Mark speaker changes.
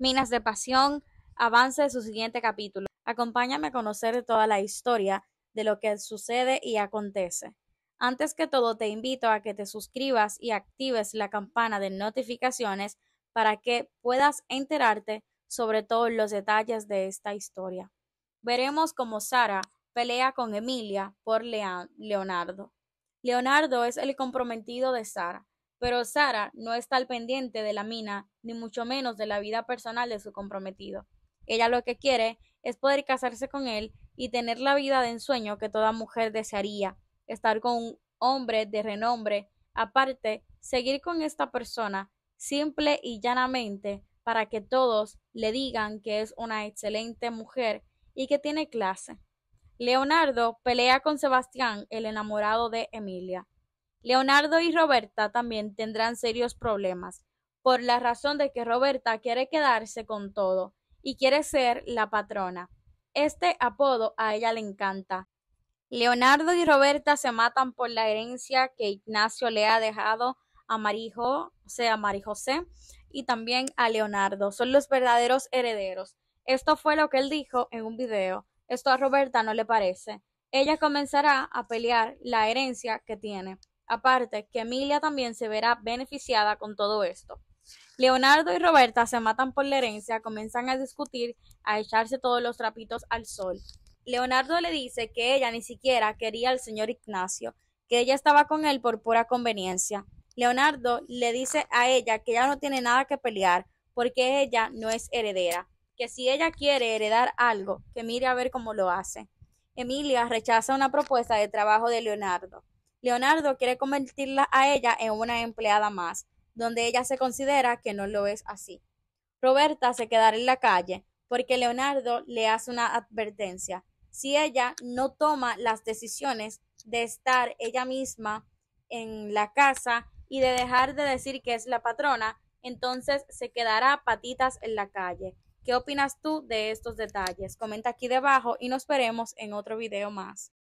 Speaker 1: Minas de Pasión, avance de su siguiente capítulo. Acompáñame a conocer toda la historia de lo que sucede y acontece. Antes que todo, te invito a que te suscribas y actives la campana de notificaciones para que puedas enterarte sobre todos los detalles de esta historia. Veremos cómo Sara pelea con Emilia por Leonardo. Leonardo es el comprometido de Sara, pero Sara no está al pendiente de la mina, ni mucho menos de la vida personal de su comprometido. Ella lo que quiere es poder casarse con él y tener la vida de ensueño que toda mujer desearía, estar con un hombre de renombre, aparte, seguir con esta persona, simple y llanamente, para que todos le digan que es una excelente mujer y que tiene clase. Leonardo pelea con Sebastián, el enamorado de Emilia. Leonardo y Roberta también tendrán serios problemas, por la razón de que Roberta quiere quedarse con todo y quiere ser la patrona. Este apodo a ella le encanta. Leonardo y Roberta se matan por la herencia que Ignacio le ha dejado a Marijo, o sea, a Mari José, y también a Leonardo. Son los verdaderos herederos. Esto fue lo que él dijo en un video. Esto a Roberta no le parece. Ella comenzará a pelear la herencia que tiene. Aparte, que Emilia también se verá beneficiada con todo esto. Leonardo y Roberta se matan por la herencia, comienzan a discutir, a echarse todos los trapitos al sol. Leonardo le dice que ella ni siquiera quería al señor Ignacio, que ella estaba con él por pura conveniencia. Leonardo le dice a ella que ya no tiene nada que pelear, porque ella no es heredera, que si ella quiere heredar algo, que mire a ver cómo lo hace. Emilia rechaza una propuesta de trabajo de Leonardo. Leonardo quiere convertirla a ella en una empleada más, donde ella se considera que no lo es así. Roberta se quedará en la calle, porque Leonardo le hace una advertencia. Si ella no toma las decisiones de estar ella misma en la casa y de dejar de decir que es la patrona, entonces se quedará patitas en la calle. ¿Qué opinas tú de estos detalles? Comenta aquí debajo y nos veremos en otro video más.